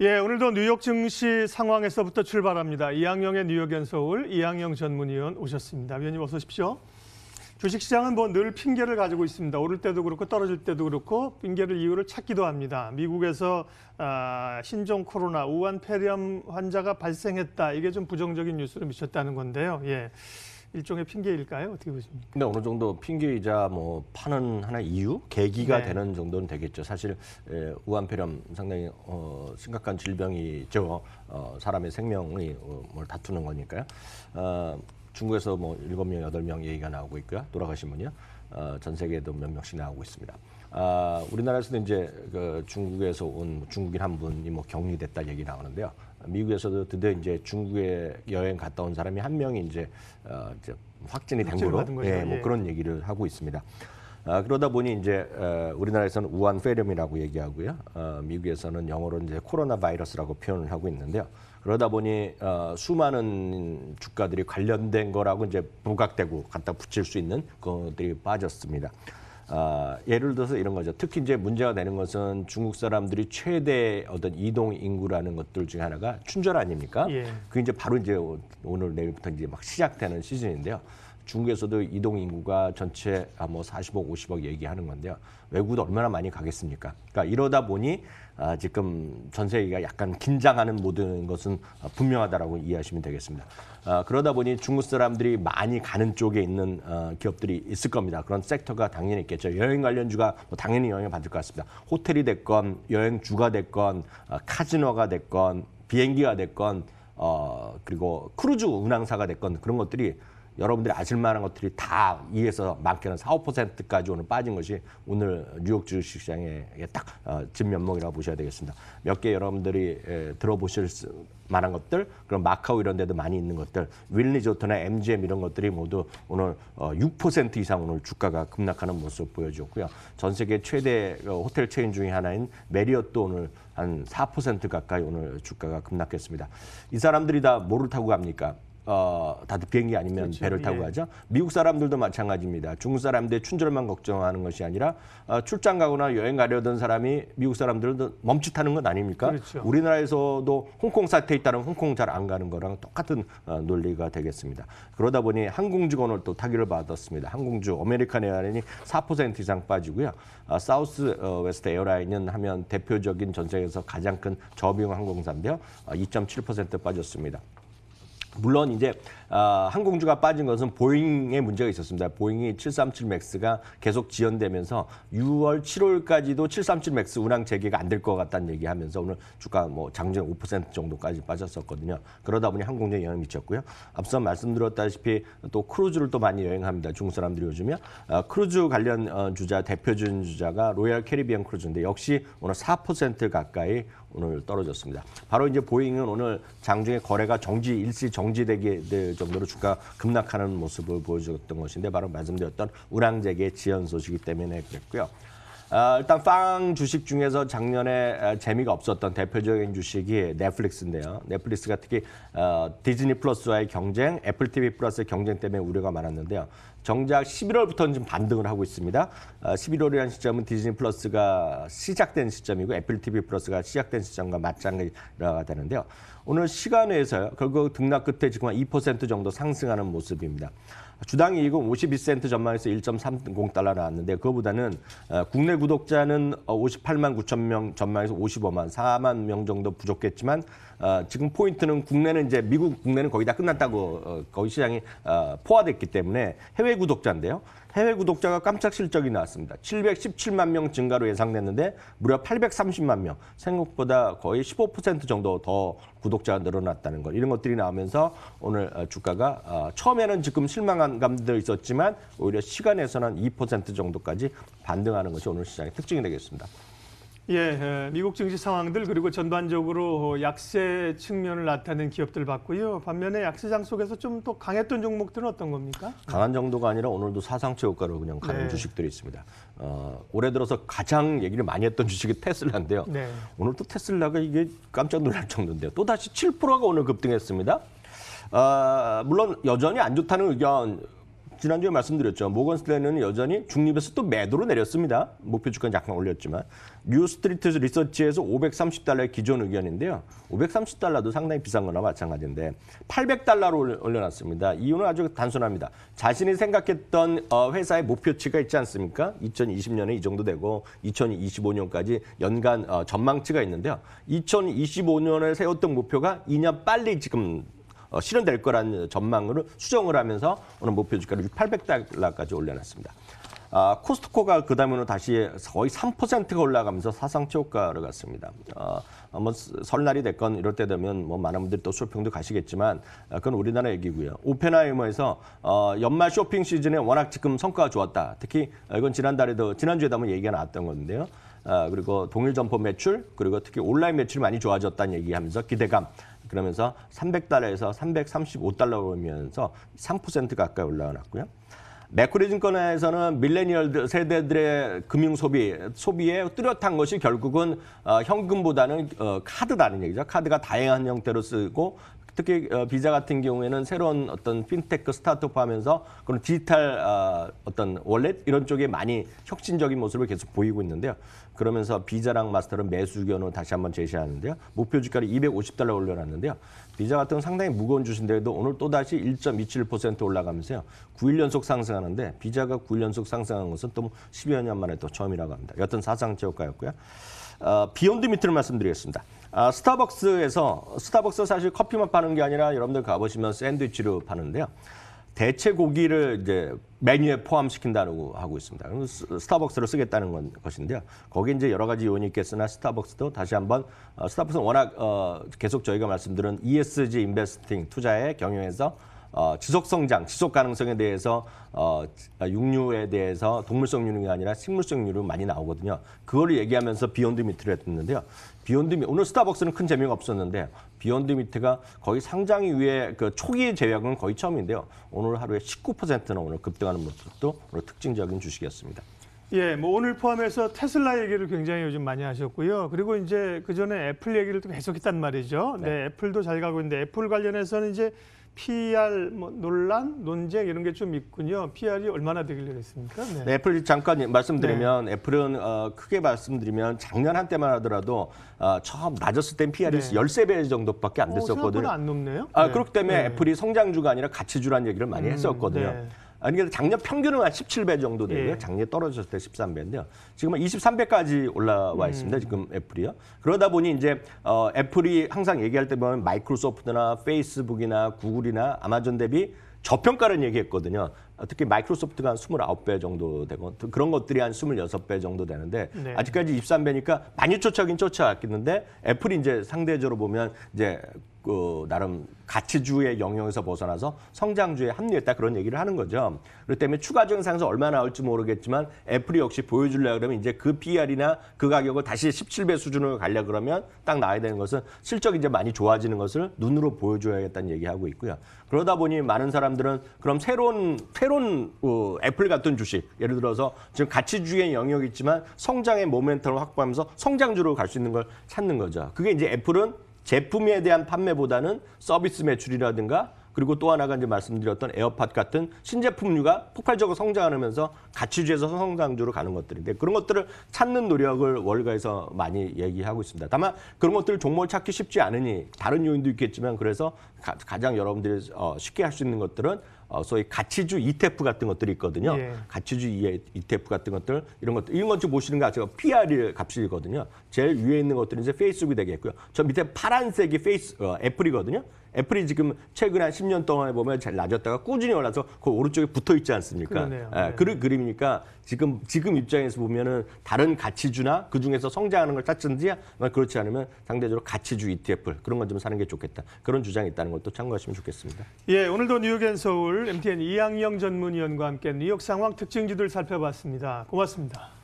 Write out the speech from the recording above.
예, 오늘도 뉴욕 증시 상황에서부터 출발합니다. 이항영의 뉴욕 연 서울 이항영 전문위원 오셨습니다. 위원님 어서 오십시오. 주식시장은 뭐 늘 핑계를 가지고 있습니다. 오를 때도 그렇고 떨어질 때도 그렇고 핑계를 이유를 찾기도 합니다. 미국에서 아, 신종 코로나 우한 폐렴 환자가 발생했다. 이게 좀 부정적인 뉴스를 미쳤다는 건데요. 예. 일종의 핑계일까요? 어떻게 보십니까? 근데 어느 정도 핑계이자 뭐 파는 하나 이유, 계기가 네. 되는 정도는 되겠죠. 사실 예, 우한폐렴 상당히 어, 심각한 질병이죠. 어, 사람의 생명이 어, 뭘 다투는 거니까요. 어, 중국에서 뭐 일곱 명 여덟 명 얘기가 나오고 있고요. 돌아가신 분이요. 어, 전 세계에도 몇 명씩 나오고 있습니다. 아, 우리나라에서도 이제 그 중국에서 온 중국인 한 분이 뭐 격리됐다 얘기 나오는데요. 미국에서도 드디어 이제 중국에 여행 갔다 온 사람이 한 명이 이제, 어, 이제 확진이 된 거로 예, 뭐 예. 그런 얘기를 하고 있습니다. 아, 그러다 보니 이제 어, 우리나라에서는 우한 폐렴이라고 얘기하고요. 어, 미국에서는 영어로 이제 코로나 바이러스라고 표현을 하고 있는데요. 그러다 보니 어, 수많은 주가들이 관련된 거라고 이제 부각되고 갖다 붙일 수 있는 것들이 빠졌습니다. 아, 예를 들어서 이런 거죠. 특히 이제 문제가 되는 것은 중국 사람들이 최대 어떤 이동 인구라는 것들 중에 하나가 춘절 아닙니까? 예. 그게 이제 바로 이제 오늘 내일부터 이제 막 시작되는 시즌인데요. 중국에서도 이동 인구가 전체 아, 뭐 40억, 50억 얘기하는 건데요. 외국도 얼마나 많이 가겠습니까? 그러니까 이러다 보니 아, 지금 전 세계가 약간 긴장하는 모든 것은 아, 분명하다라고 이해하시면 되겠습니다. 그러다 보니 중국 사람들이 많이 가는 쪽에 있는 어, 기업들이 있을 겁니다. 그런 섹터가 당연히 있겠죠. 여행 관련주가 뭐 당연히 영향을 받을 것 같습니다. 호텔이 됐건 여행주가 됐건 어, 카지노가 됐건 비행기가 됐건 어, 그리고 크루즈 운항사가 됐건 그런 것들이 여러분들이 아실 만한 것들이 다 2에서 많게는 4, 5%까지 오는 빠진 것이 오늘 뉴욕 주식시장의 딱 어, 진면목이라고 보셔야 되겠습니다. 몇 개 여러분들이 들어보실 만한 것들, 그럼 마카오 이런 데도 많이 있는 것들, 윌리조트나 MGM 이런 것들이 모두 오늘 6% 어, 이상 오늘 주가가 급락하는 모습 보여줬고요. 전 세계 최대 어, 호텔 체인 중에 하나인 메리어도 오늘 한 4% 가까이 오늘 주가가 급락했습니다. 이 사람들이 다 뭐를 타고 갑니까? 어, 다들 비행기 아니면 그렇죠. 배를 타고 예. 가죠. 미국 사람들도 마찬가지입니다. 중국 사람들의 춘절만 걱정하는 것이 아니라 어, 출장 가거나 여행 가려던 사람이 미국 사람들도 멈칫하는 것 아닙니까? 그렇죠. 우리나라에서도 홍콩 사태 있다면 홍콩 잘 안 가는 거랑 똑같은 어, 논리가 되겠습니다. 그러다 보니 항공직원늘또 타기를 받았습니다. 항공주 아메리칸 에어라인이 4% 이상 빠지고요. 아, 사우스 어, 웨스트 에어라인은 하면 대표적인 전세에서 가장 큰 저비용 항공사인데요. 아, 어, 2.7% 빠졌습니다. 물론 이제 어, 항공주가 빠진 것은 보잉의 문제가 있었습니다. 보잉이 737 맥스가 계속 지연되면서 6월 7월까지도 737 맥스 운항 재개가 안 될 것 같다는 얘기하면서 오늘 주가 뭐 장전 5% 정도까지 빠졌었거든요. 그러다 보니 항공주에 영향 미쳤고요. 앞서 말씀드렸다시피 또 크루즈를 또 많이 여행합니다. 중국 사람들이 요즘에 어, 크루즈 관련 어, 주자 대표적인 주자가 로얄 캐리비안 크루즈인데 역시 오늘 4% 가까이 오늘 떨어졌습니다. 바로 이제 보잉은 오늘 장중에 거래가 정지 일시 정지되게 될 정도로 주가 급락하는 모습을 보여줬던 것인데 바로 말씀드렸던 우량재계 지연 소식이 때문에 그랬고요. 아, 일단 빵 주식 중에서 작년에 아, 재미가 없었던 대표적인 주식이 넷플릭스인데요. 넷플릭스가 특히 어, 디즈니 플러스와의 경쟁, 애플 TV 플러스의 경쟁 때문에 우려가 많았는데요. 정작 11월부터는 좀 반등을 하고 있습니다. 11월이라는 아, 시점은 디즈니 플러스가 시작된 시점이고 애플 TV 플러스가 시작된 시점과 맞장구가 되는데요. 오늘 시간에서 결국 등락 끝에 지금 한 2% 정도 상승하는 모습입니다. 주당 이익은 52센트 전망에서 1.30달러 나왔는데 그거보다는 어, 국내 구독자는 58만 어, 9천 명 전망에서 55만 4만 명 정도 부족했지만 어, 지금 포인트는 국내는 이제 미국 국내는 거의 다 끝났다고 거의 시장이 포화됐기 때문에 해외 구독자인데요. 해외 구독자가 깜짝 실적이 나왔습니다. 717만 명 증가로 예상됐는데 무려 830만 명. 생각보다 거의 15% 정도 더 구독자가 늘어났다는 것. 이런 것들이 나오면서 오늘 어, 주가가 어, 처음에는 지금 실망한 감도 있었지만 오히려 시간에서는 2% 정도까지 반등하는 것이 오늘 시장의 특징이 되겠습니다. 예, 예, 미국 증시 상황들 그리고 전반적으로 약세 측면을 나타낸 기업들 봤고요. 반면에 약세장 속에서 좀 더 강했던 종목들은 어떤 겁니까? 네. 강한 정도가 아니라 오늘도 사상 최고가로 그냥 가는 네. 주식들이 있습니다. 어, 올해 들어서 가장 얘기를 많이 했던 주식이 테슬라인데요. 네. 오늘 또 테슬라가 이게 깜짝 놀랄 정도인데요. 또 다시 7%가 오늘 급등했습니다. 아, 물론 여전히 안 좋다는 의견 지난주에 말씀드렸죠. 모건스탠리는 여전히 중립에서 또 매도로 내렸습니다. 목표 주가 약간 올렸지만 뉴스트리트 리서치에서 530달러의 기존 의견인데요. 530달러도 상당히 비싼 거나 마찬가지인데 800달러로 올려놨습니다. 이유는 아주 단순합니다. 자신이 생각했던 어, 회사의 목표치가 있지 않습니까? 2020년에 이 정도 되고 2025년까지 연간 어, 전망치가 있는데요. 2025년에 세웠던 목표가 2년 빨리 지금 어, 실현될 거라는 전망으로 수정을 하면서 오늘 목표 주가를 800달러까지 올려놨습니다. 아, 코스트코가 그 다음으로 다시 거의 3%가 올라가면서 사상 최고가를 갔습니다. 어, 어 뭐 설날이 됐건 이럴 때 되면 뭐 많은 분들이 또 쇼핑도 가시겠지만 어, 그건 우리나라 얘기고요. 오펜하이머에서 어, 연말 쇼핑 시즌에 워낙 지금 성과가 좋았다. 특히 어, 이건 지난달에도 지난주에도 한번 얘기가 나왔던 건데요. 아, 그리고 동일 점포 매출 그리고 특히 온라인 매출이 많이 좋아졌다는 얘기하면서 기대감 그러면서 300달러에서 335달러로 오면서 3% 가까이 올라왔고요. 메코리 증권에서는 밀레니얼 세대들의 금융 소비, 소비에 뚜렷한 것이 결국은 어, 현금보다는 어, 카드라는 얘기죠. 카드가 다양한 형태로 쓰고 특히 어, 비자 같은 경우에는 새로운 어떤 핀테크 스타트업 하면서 그런 디지털 어, 어떤 월렛 이런 쪽에 많이 혁신적인 모습을 계속 보이고 있는데요. 그러면서 비자랑 마스터는 매수 견로 다시 한번 제시하는데요. 목표 주가를 250달러 올려놨는데요. 비자 같은 건 상당히 무거운 주신데도 오늘 또다시 1.27% 올라가면서요. 9일 연속 상승하는데 비자가 9일 연속 상승한 것은 또 10여 년 만에 또 처음이라고 합니다. 여튼 사상 최고가였고요. 어, 비욘드 미트를 말씀드리겠습니다. 아, 스타벅스에서 스타벅스 사실 커피만 파는 게 아니라 여러분들 가보시면 샌드위치로 파는데요. 대체 고기를 이제 메뉴에 포함시킨다고 하고 있습니다. 스타벅스로 쓰겠다는 건, 것인데요. 거기 이제 여러 가지 요인이 있겠으나 스타벅스도 다시 한번 어, 스타벅스는 워낙 어, 계속 저희가 말씀드린 e ESG 인베스팅 투자의 경영에서 어, 지속 성장, 지속 가능성에 대해서 어, 육류에 대해서 동물성 육류가 아니라 식물성 육류로 많이 나오거든요. 그거를 얘기하면서 비욘드 미트를 했는데요. 비욘드 미트 오늘 스타벅스는 큰 재미가 없었는데 비욘드 미트가 거의 상장이 위에 그 초기 제약은 거의 처음인데요. 오늘 하루에 19%나 오늘 급등하는 모습도 오늘 특징적인 주식이었습니다. 예, 뭐 오늘 포함해서 테슬라 얘기를 굉장히 요즘 많이 하셨고요. 그리고 이제 그 전에 애플 얘기를 또 계속했단 말이죠. 네. 네, 애플도 잘 가고 있는데 애플 관련해서는 이제 PR 뭐 논란, 논쟁 이런 게 좀 있군요. PR이 얼마나 되길래 그랬습니까 네. 네, 애플 잠깐 말씀드리면 네. 애플은 어, 크게 말씀드리면 작년 한때만 하더라도 어, 처음 낮았을 땐 PR이 네. 13배 정도밖에 안 됐었거든요. 어, 생각보다 안 높네요. 아, 네. 그렇기 때문에 네. 애플이 성장주가 아니라 가치주란 얘기를 많이 음, 했었거든요. 네. 아니 근데 작년 평균은 한 17배 정도 되고요. 예. 작년에 떨어졌을 때 13배인데요. 지금 은 23배까지 올라와 음. 있습니다. 지금 애플이요. 그러다 보니 이제 어 애플이 항상 얘기할 때 보면 마이크로소프트나 페이스북이나 구글이나 아마존 대비 저평가를 얘기했거든요. 특히 마이크로소프트가 한 29배 정도 되고 그런 것들이 한 26배 정도 되는데 네. 아직까지 23배니까 많이 쫓아긴 쫓아왔겠는데 애플이 이제 상대적으로 보면 이제 그 나름 가치주의 영역에서 벗어나서 성장주에 합류했다 그런 얘기를 하는 거죠. 그렇기 때문에 추가적인 상승 얼마 나올지 모르겠지만 애플이 역시 보여주려 그러면 이제 그 PR이나 그 가격을 다시 17배 수준으로 가려 그러면 딱 나와야 되는 것은 실적 이제 많이 좋아지는 것을 눈으로 보여줘야겠다는 얘기하고 있고요. 그러다 보니 많은 사람들은 그럼 새로운 새로운 어, 애플 같은 주식 예를 들어서 지금 가치주의 영역이 있지만 성장의 모멘텀을 확보하면서 성장주로 갈 수 있는 걸 찾는 거죠. 그게 이제 애플은 제품에 대한 판매보다는 서비스 매출이라든가 그리고 또 하나가 이제 말씀드렸던 에어팟 같은 신제품류가 폭발적으로 성장하면서 가치주에서 성장주로 가는 것들인데 그런 것들을 찾는 노력을 월가에서 많이 얘기하고 있습니다. 다만 그런 것들을 종목을 찾기 쉽지 않으니 다른 요인도 있겠지만 그래서 가장 여러분들이 어, 쉽게 할 수 있는 것들은 어, 소위 가치주 ETF 같은 것들이 있거든요. 예. 가치주 ETF 같은 것들 이런 것들 이런 것들 보시는 게 아시가 PR 값이거든요. 제일 위에 있는 것들은 이제 페이스북이 되겠고요. 저 밑에 파란색이 페이스 어, 애플이거든요. 애플이 지금 최근 한 10년 동안에 보면 잘 낮았다가 꾸준히 올라서 그 오른쪽에 붙어 있지 않습니까? 네 예, 네. 그런 그림이니까 지금 지금 입장에서 보면은 다른 가치주나 그 중에서 성장하는 걸 찾든지 그렇지 않으면 상대적으로 가치주 ETF 그런 건좀 사는 게 좋겠다. 그런 주장이 있다는 것도 참고하시면 좋겠습니다. 예, 오늘도 뉴욕앤 서울 MTN 이양영 전문위원과 함께 뉴욕 상황 특징주들 살펴봤습니다. 고맙습니다.